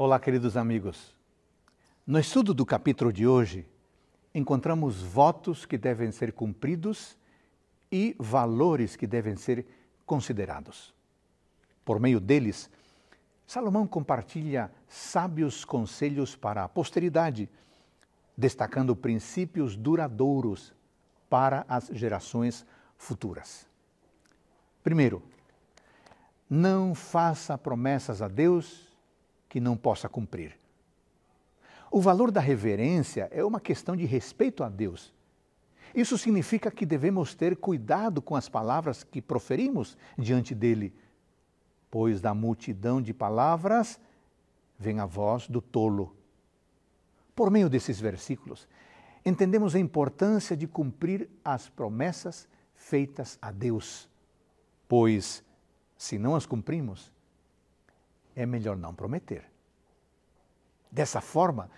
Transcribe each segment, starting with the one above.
Olá, queridos amigos. No estudo do capítulo de hoje, encontramos votos que devem ser cumpridos e valores que devem ser considerados. Por meio deles, Salomão compartilha sábios conselhos para a posteridade, destacando princípios duradouros para as gerações futuras. Primeiro, não faça promessas a Deus que não possa cumprir. O valor da reverência é uma questão de respeito a Deus. Isso significa que devemos ter cuidado com as palavras que proferimos diante dele, pois da multidão de palavras vem a voz do tolo. Por meio desses versículos, entendemos a importância de cumprir as promessas feitas a Deus, pois, se não as cumprimos, é melhor não prometer. Dessa forma,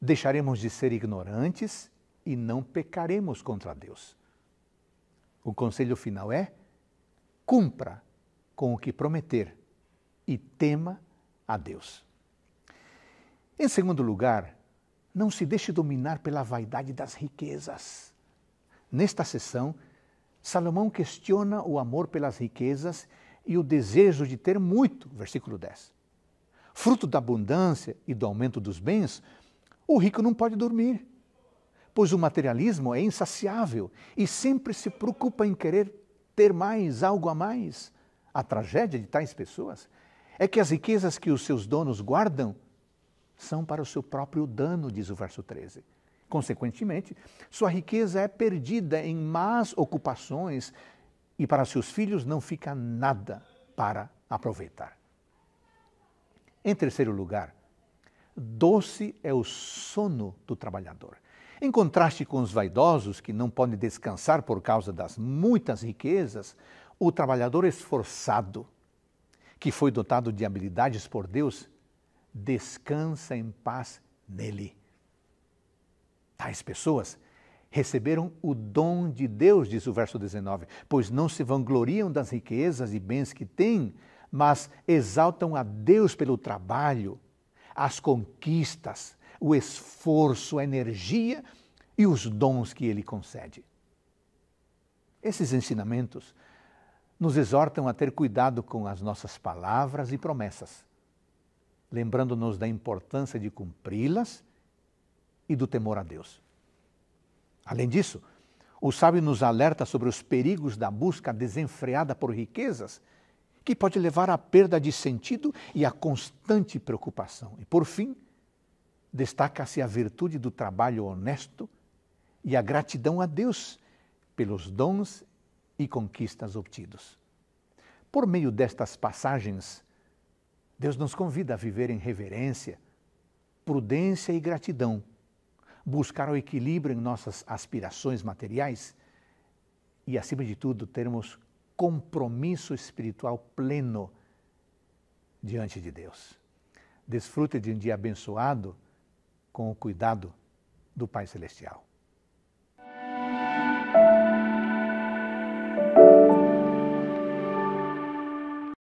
deixaremos de ser ignorantes e não pecaremos contra Deus. O conselho final é: cumpra com o que prometer e tema a Deus. Em segundo lugar, não se deixe dominar pela vaidade das riquezas. Nesta sessão, Salomão questiona o amor pelas riquezas e o desejo de ter muito, versículo 10 fruto da abundância e do aumento dos bens, o rico não pode dormir, pois o materialismo é insaciável e sempre se preocupa em querer ter mais, algo a mais. A tragédia de tais pessoas é que as riquezas que os seus donos guardam são para o seu próprio dano, diz o verso 13. Consequentemente, sua riqueza é perdida em más ocupações e para seus filhos não fica nada para aproveitar. Em terceiro lugar, doce é o sono do trabalhador. Em contraste com os vaidosos, que não podem descansar por causa das muitas riquezas, o trabalhador esforçado, que foi dotado de habilidades por Deus, descansa em paz nele. Tais pessoas receberam o dom de Deus, diz o verso 19, pois não se vangloriam das riquezas e bens que têm, mas exaltam a Deus pelo trabalho, as conquistas, o esforço, a energia e os dons que Ele concede. Esses ensinamentos nos exortam a ter cuidado com as nossas palavras e promessas, lembrando-nos da importância de cumpri-las e do temor a Deus. Além disso, o sábio nos alerta sobre os perigos da busca desenfreada por riquezas que pode levar à perda de sentido e à constante preocupação. E, por fim, destaca-se a virtude do trabalho honesto e a gratidão a Deus pelos dons e conquistas obtidos. Por meio destas passagens, Deus nos convida a viver em reverência, prudência e gratidão, buscar o equilíbrio em nossas aspirações materiais e, acima de tudo, termos compromisso espiritual pleno diante de Deus. Desfrute de um dia abençoado com o cuidado do Pai Celestial.